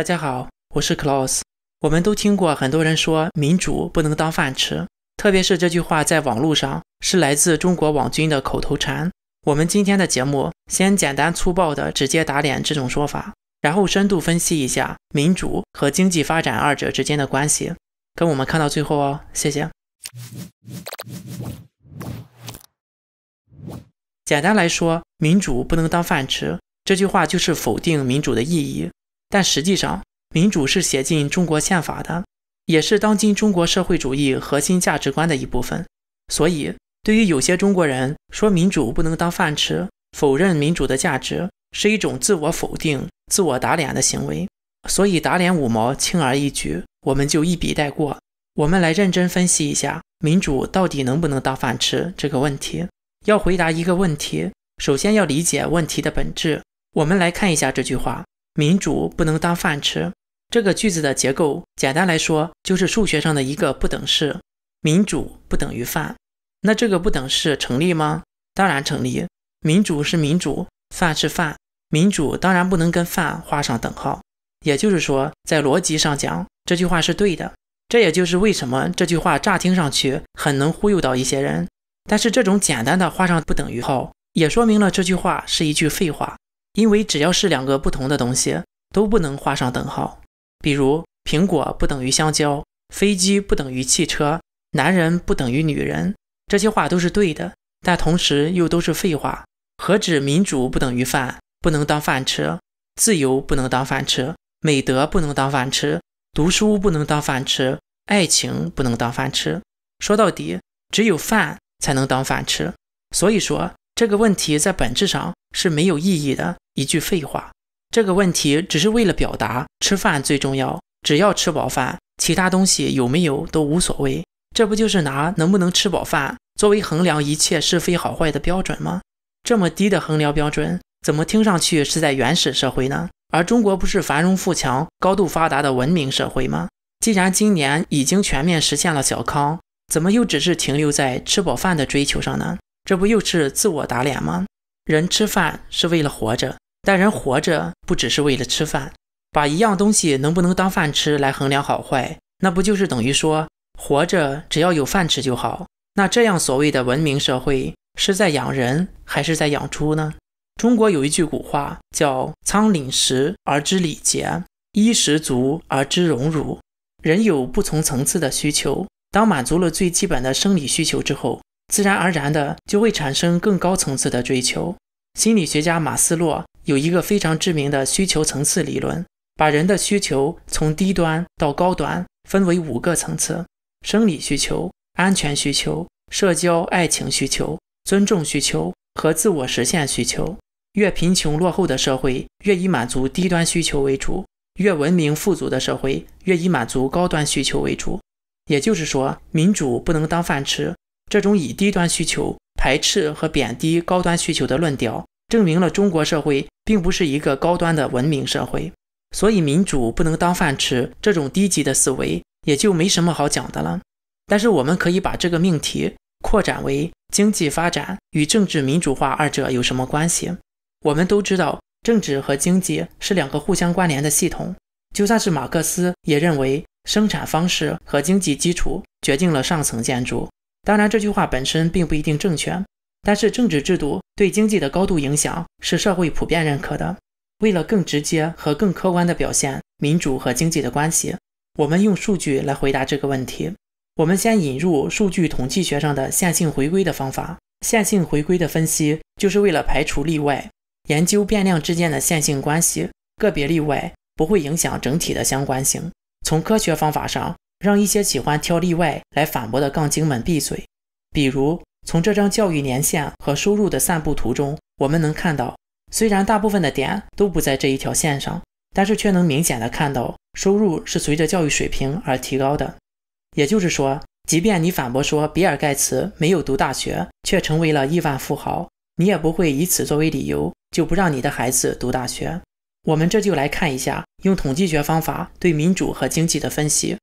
大家好，我是 c l a u s 我们都听过很多人说民主不能当饭吃，特别是这句话在网络上是来自中国网军的口头禅。我们今天的节目先简单粗暴的直接打脸这种说法，然后深度分析一下民主和经济发展二者之间的关系。跟我们看到最后哦，谢谢。简单来说，民主不能当饭吃这句话就是否定民主的意义。但实际上，民主是写进中国宪法的，也是当今中国社会主义核心价值观的一部分。所以，对于有些中国人说民主不能当饭吃，否认民主的价值，是一种自我否定、自我打脸的行为。所以，打脸五毛轻而易举，我们就一笔带过。我们来认真分析一下民主到底能不能当饭吃这个问题。要回答一个问题，首先要理解问题的本质。我们来看一下这句话。民主不能当饭吃。这个句子的结构，简单来说就是数学上的一个不等式：民主不等于饭。那这个不等式成立吗？当然成立。民主是民主，饭是饭，民主当然不能跟饭画上等号。也就是说，在逻辑上讲，这句话是对的。这也就是为什么这句话乍听上去很能忽悠到一些人。但是，这种简单的画上不等于号，也说明了这句话是一句废话。因为只要是两个不同的东西，都不能画上等号。比如苹果不等于香蕉，飞机不等于汽车，男人不等于女人，这些话都是对的，但同时又都是废话。何止民主不等于饭，不能当饭吃；自由不能当饭吃，美德不能当饭吃，读书不能当饭吃，爱情不能当饭吃。说到底，只有饭才能当饭吃。所以说。这个问题在本质上是没有意义的一句废话。这个问题只是为了表达吃饭最重要，只要吃饱饭，其他东西有没有都无所谓。这不就是拿能不能吃饱饭作为衡量一切是非好坏的标准吗？这么低的衡量标准，怎么听上去是在原始社会呢？而中国不是繁荣富强、高度发达的文明社会吗？既然今年已经全面实现了小康，怎么又只是停留在吃饱饭的追求上呢？这不又是自我打脸吗？人吃饭是为了活着，但人活着不只是为了吃饭。把一样东西能不能当饭吃来衡量好坏，那不就是等于说活着只要有饭吃就好？那这样所谓的文明社会是在养人还是在养猪呢？中国有一句古话叫“仓廪实而知礼节，衣食足而知荣辱”。人有不同层次的需求，当满足了最基本的生理需求之后，自然而然的就会产生更高层次的追求。心理学家马斯洛有一个非常知名的需求层次理论，把人的需求从低端到高端分为五个层次：生理需求、安全需求、社交爱情需求、尊重需求和自我实现需求。越贫穷落后的社会越以满足低端需求为主，越文明富足的社会越以满足高端需求为主。也就是说，民主不能当饭吃。这种以低端需求排斥和贬低高端需求的论调，证明了中国社会并不是一个高端的文明社会。所以，民主不能当饭吃，这种低级的思维也就没什么好讲的了。但是，我们可以把这个命题扩展为经济发展与政治民主化二者有什么关系？我们都知道，政治和经济是两个互相关联的系统。就算是马克思也认为，生产方式和经济基础决定了上层建筑。当然，这句话本身并不一定正确，但是政治制度对经济的高度影响是社会普遍认可的。为了更直接和更客观地表现民主和经济的关系，我们用数据来回答这个问题。我们先引入数据统计学上的线性回归的方法。线性回归的分析就是为了排除例外，研究变量之间的线性关系。个别例外不会影响整体的相关性。从科学方法上。让一些喜欢挑例外来反驳的杠精们闭嘴。比如，从这张教育年限和收入的散布图中，我们能看到，虽然大部分的点都不在这一条线上，但是却能明显的看到，收入是随着教育水平而提高的。也就是说，即便你反驳说比尔盖茨没有读大学，却成为了亿万富豪，你也不会以此作为理由，就不让你的孩子读大学。我们这就来看一下，用统计学方法对民主和经济的分析。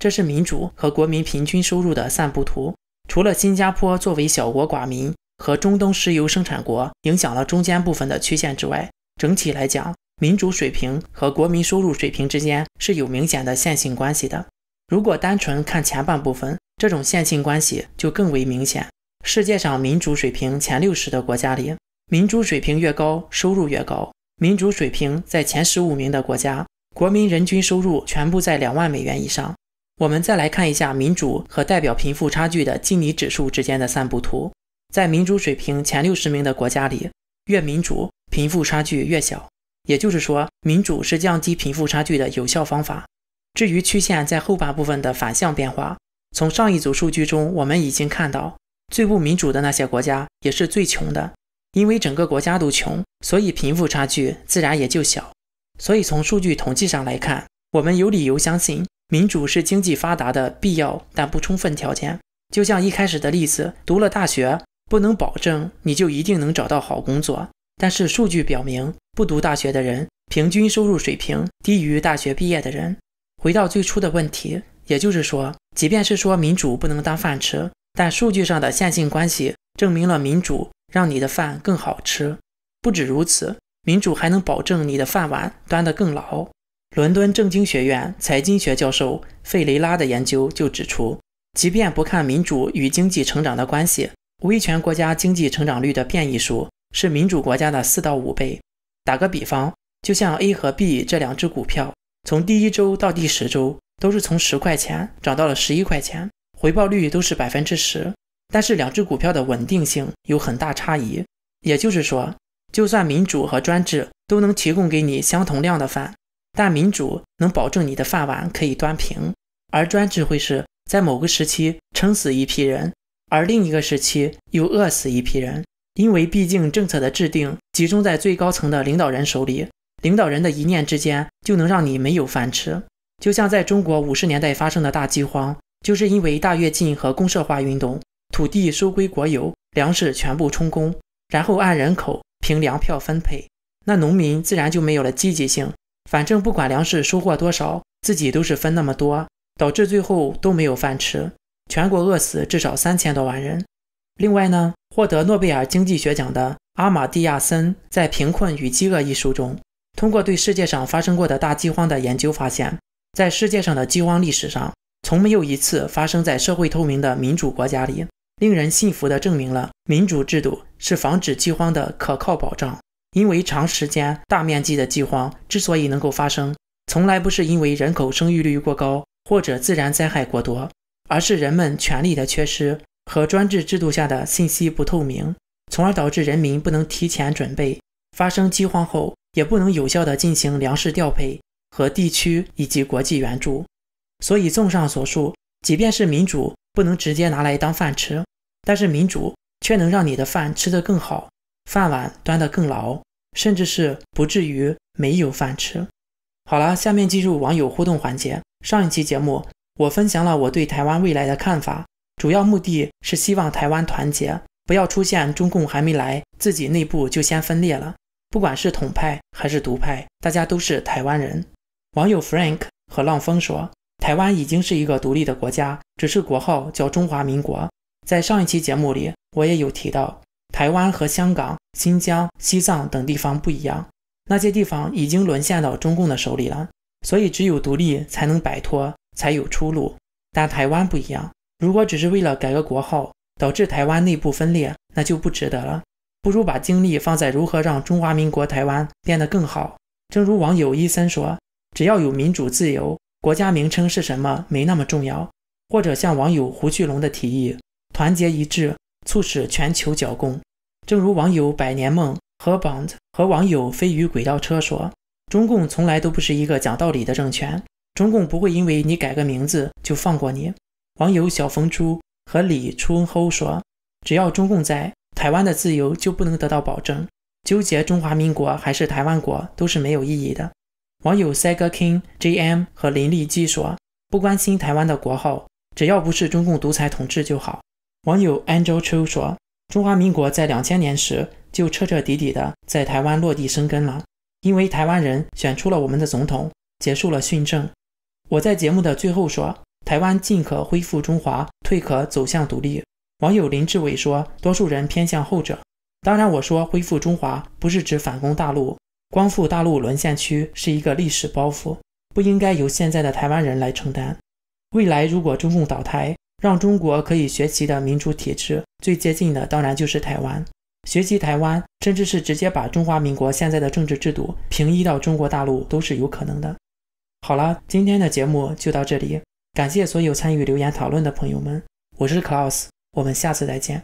这是民主和国民平均收入的散布图。除了新加坡作为小国寡民和中东石油生产国影响了中间部分的曲线之外，整体来讲，民主水平和国民收入水平之间是有明显的线性关系的。如果单纯看前半部分，这种线性关系就更为明显。世界上民主水平前六十的国家里，民主水平越高，收入越高。民主水平在前十五名的国家，国民人均收入全部在两万美元以上。我们再来看一下民主和代表贫富差距的基尼指数之间的散布图。在民主水平前六十名的国家里，越民主，贫富差距越小。也就是说，民主是降低贫富差距的有效方法。至于曲线在后半部分的反向变化，从上一组数据中我们已经看到，最不民主的那些国家也是最穷的，因为整个国家都穷，所以贫富差距自然也就小。所以从数据统计上来看，我们有理由相信。民主是经济发达的必要但不充分条件，就像一开始的例子，读了大学不能保证你就一定能找到好工作，但是数据表明，不读大学的人平均收入水平低于大学毕业的人。回到最初的问题，也就是说，即便是说民主不能当饭吃，但数据上的线性关系证明了民主让你的饭更好吃。不止如此，民主还能保证你的饭碗端得更牢。伦敦政经学院财经学教授费雷拉的研究就指出，即便不看民主与经济成长的关系，威权国家经济成长率的变异数是民主国家的四到五倍。打个比方，就像 A 和 B 这两只股票，从第一周到第十周都是从十块钱涨到了十一块钱，回报率都是百分之十，但是两只股票的稳定性有很大差异。也就是说，就算民主和专制都能提供给你相同量的饭。但民主能保证你的饭碗可以端平，而专制会是在某个时期撑死一批人，而另一个时期又饿死一批人。因为毕竟政策的制定集中在最高层的领导人手里，领导人的一念之间就能让你没有饭吃。就像在中国五十年代发生的大饥荒，就是因为大跃进和公社化运动，土地收归国有，粮食全部充公，然后按人口凭粮票分配，那农民自然就没有了积极性。反正不管粮食收获多少，自己都是分那么多，导致最后都没有饭吃，全国饿死至少三千多万人。另外呢，获得诺贝尔经济学奖的阿玛蒂亚森在《贫困与饥饿》一书中，通过对世界上发生过的大饥荒的研究发现，在世界上的饥荒历史上，从没有一次发生在社会透明的民主国家里，令人信服地证明了民主制度是防止饥荒的可靠保障。因为长时间大面积的饥荒之所以能够发生，从来不是因为人口生育率过高或者自然灾害过多，而是人们权利的缺失和专制制度下的信息不透明，从而导致人民不能提前准备，发生饥荒后也不能有效的进行粮食调配和地区以及国际援助。所以，综上所述，即便是民主不能直接拿来当饭吃，但是民主却能让你的饭吃得更好。饭碗端得更牢，甚至是不至于没有饭吃。好了，下面进入网友互动环节。上一期节目我分享了我对台湾未来的看法，主要目的是希望台湾团结，不要出现中共还没来，自己内部就先分裂了。不管是统派还是独派，大家都是台湾人。网友 Frank 和浪风说：“台湾已经是一个独立的国家，只是国号叫中华民国。”在上一期节目里，我也有提到台湾和香港。新疆、西藏等地方不一样，那些地方已经沦陷到中共的手里了，所以只有独立才能摆脱，才有出路。但台湾不一样，如果只是为了改个国号，导致台湾内部分裂，那就不值得了。不如把精力放在如何让中华民国台湾变得更好。正如网友伊森说：“只要有民主自由，国家名称是什么没那么重要。”或者像网友胡巨龙的提议：“团结一致，促使全球剿共。”正如网友百年梦和 bond 和网友飞鱼轨道车说，中共从来都不是一个讲道理的政权，中共不会因为你改个名字就放过你。网友小冯猪和李春厚说，只要中共在，台湾的自由就不能得到保证，纠结中华民国还是台湾国都是没有意义的。网友 s 格 g k i n g j m 和林立基说，不关心台湾的国号，只要不是中共独裁统治就好。网友 angelchu 说。中华民国在两千年时就彻彻底底的在台湾落地生根了，因为台湾人选出了我们的总统，结束了训政。我在节目的最后说，台湾进可恢复中华，退可走向独立。网友林志伟说，多数人偏向后者。当然，我说恢复中华不是指反攻大陆，光复大陆沦陷区是一个历史包袱，不应该由现在的台湾人来承担。未来如果中共倒台，让中国可以学习的民主体制。最接近的当然就是台湾，学习台湾，甚至是直接把中华民国现在的政治制度平移到中国大陆都是有可能的。好了，今天的节目就到这里，感谢所有参与留言讨论的朋友们，我是 c l a u s 我们下次再见。